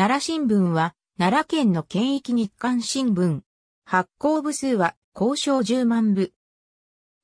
奈良新聞は、奈良県の県域日刊新聞。発行部数は、交渉10万部。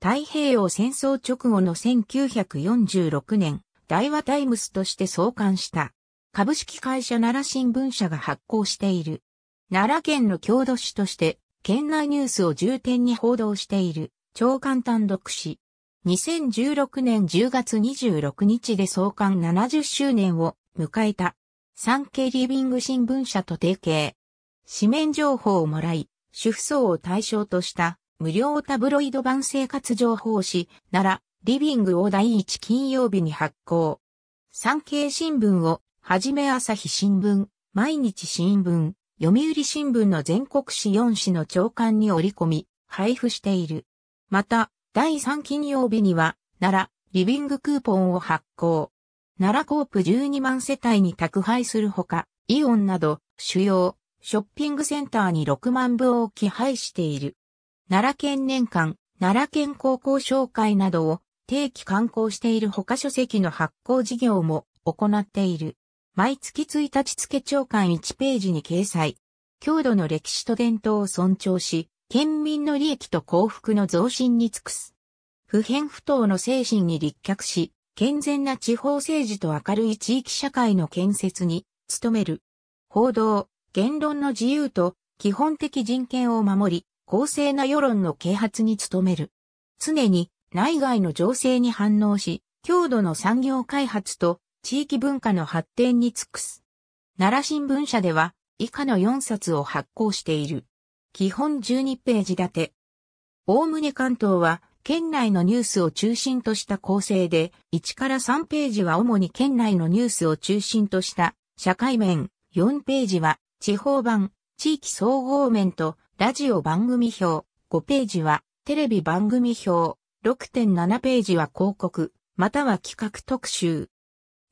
太平洋戦争直後の1946年、大和タイムスとして創刊した。株式会社奈良新聞社が発行している。奈良県の郷土史として、県内ニュースを重点に報道している、長官単独史。2016年10月26日で創刊70周年を迎えた。産経リビング新聞社と提携。紙面情報をもらい、主婦層を対象とした無料タブロイド版生活情報誌ならリビングを第1金曜日に発行。産経新聞をはじめ朝日新聞、毎日新聞、読売新聞の全国紙4紙の長官に折り込み、配布している。また、第3金曜日には、なら、リビングクーポンを発行。奈良コープ12万世帯に宅配するほか、イオンなど主要ショッピングセンターに6万部を寄配している。奈良県年間、奈良県高校紹介などを定期刊行しているほか書籍の発行事業も行っている。毎月1日付長官1ページに掲載。郷土の歴史と伝統を尊重し、県民の利益と幸福の増進に尽くす。不変不当の精神に立脚し、健全な地方政治と明るい地域社会の建設に努める。報道、言論の自由と基本的人権を守り、公正な世論の啓発に努める。常に内外の情勢に反応し、強度の産業開発と地域文化の発展に尽くす。奈良新聞社では以下の4冊を発行している。基本12ページ立て。おおむね関東は県内のニュースを中心とした構成で、1から3ページは主に県内のニュースを中心とした社会面、4ページは地方版、地域総合面とラジオ番組表、5ページはテレビ番組表、6.7ページは広告、または企画特集。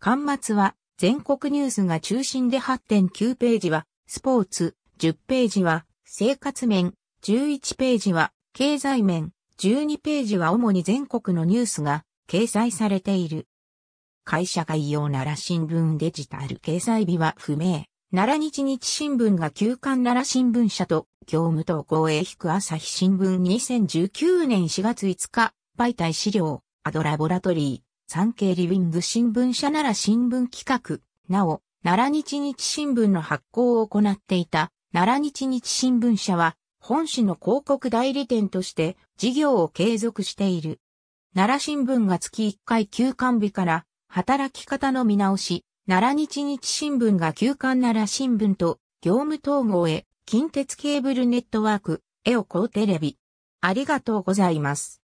刊末は全国ニュースが中心で8.9ページはスポーツ、10ページは生活面、11ページは経済面、12ページは主に全国のニュースが掲載されている。会社概要奈良新聞デジタル掲載日は不明。奈良日日新聞が休刊奈良新聞社と業務投稿へ引く朝日新聞2019年4月5日、媒体資料、アドラボラトリー、産経リビング新聞社奈良新聞企画、なお、奈良日日新聞の発行を行っていた、奈良日日新聞社は、本市の広告代理店として事業を継続している。奈良新聞が月1回休館日から働き方の見直し、奈良日日新聞が休館奈良新聞と業務統合へ近鉄ケーブルネットワーク、エオコーテレビ。ありがとうございます。